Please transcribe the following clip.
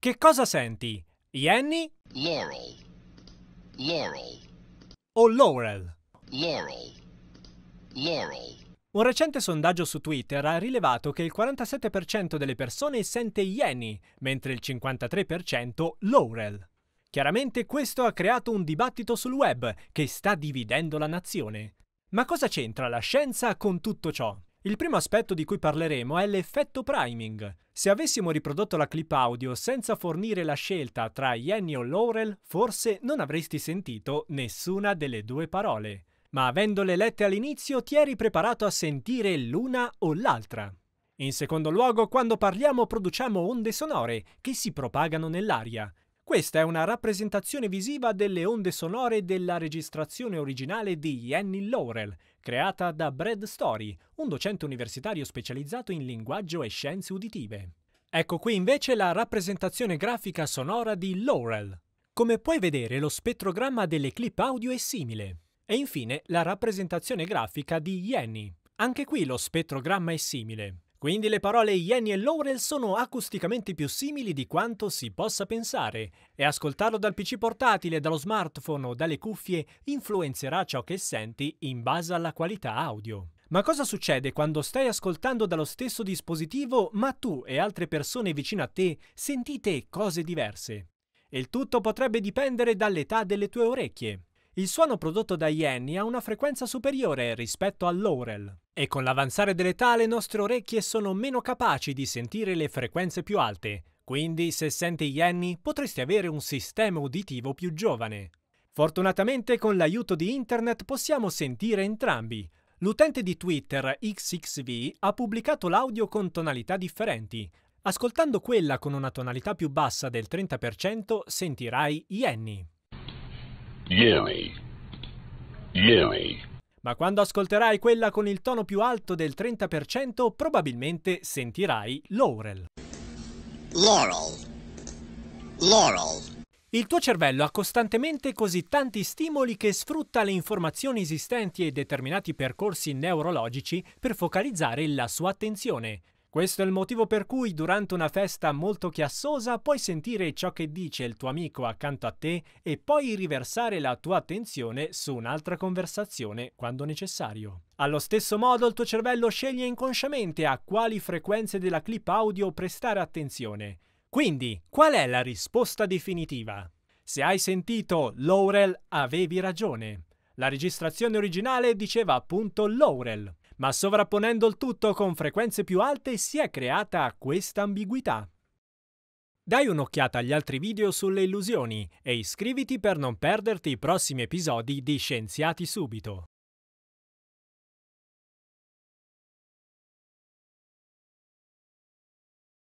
Che cosa senti? Jenny? Laurel. Laurel. O Laurel. Laurel. Laurel. Un recente sondaggio su Twitter ha rilevato che il 47% delle persone sente Jenny, mentre il 53% Laurel. Chiaramente questo ha creato un dibattito sul web che sta dividendo la nazione. Ma cosa c'entra la scienza con tutto ciò? Il primo aspetto di cui parleremo è l'effetto priming. Se avessimo riprodotto la clip audio senza fornire la scelta tra Jenny o Laurel, forse non avresti sentito nessuna delle due parole. Ma avendole lette all'inizio ti eri preparato a sentire l'una o l'altra. In secondo luogo, quando parliamo produciamo onde sonore che si propagano nell'aria. Questa è una rappresentazione visiva delle onde sonore della registrazione originale di Annie Laurel, creata da Brad Story, un docente universitario specializzato in linguaggio e scienze uditive. Ecco qui invece la rappresentazione grafica sonora di Laurel. Come puoi vedere lo spettrogramma delle clip audio è simile. E infine la rappresentazione grafica di Jenny. Anche qui lo spettrogramma è simile. Quindi le parole Jenny e Laurel sono acusticamente più simili di quanto si possa pensare e ascoltarlo dal PC portatile, dallo smartphone o dalle cuffie influenzerà ciò che senti in base alla qualità audio. Ma cosa succede quando stai ascoltando dallo stesso dispositivo ma tu e altre persone vicino a te sentite cose diverse? Il tutto potrebbe dipendere dall'età delle tue orecchie. Il suono prodotto da Jenny ha una frequenza superiore rispetto a Laurel. E con l'avanzare dell'età le nostre orecchie sono meno capaci di sentire le frequenze più alte, quindi se senti gli anni potresti avere un sistema uditivo più giovane. Fortunatamente con l'aiuto di internet possiamo sentire entrambi. L'utente di Twitter XXV ha pubblicato l'audio con tonalità differenti. Ascoltando quella con una tonalità più bassa del 30% sentirai gli anni. Yeri. Ma quando ascolterai quella con il tono più alto del 30%, probabilmente sentirai Laurel. Laurel. Laurel. Il tuo cervello ha costantemente così tanti stimoli che sfrutta le informazioni esistenti e determinati percorsi neurologici per focalizzare la sua attenzione. Questo è il motivo per cui durante una festa molto chiassosa puoi sentire ciò che dice il tuo amico accanto a te e poi riversare la tua attenzione su un'altra conversazione quando necessario. Allo stesso modo il tuo cervello sceglie inconsciamente a quali frequenze della clip audio prestare attenzione. Quindi, qual è la risposta definitiva? Se hai sentito Laurel, avevi ragione. La registrazione originale diceva appunto Laurel ma sovrapponendo il tutto con frequenze più alte si è creata questa ambiguità. Dai un'occhiata agli altri video sulle illusioni e iscriviti per non perderti i prossimi episodi di Scienziati Subito.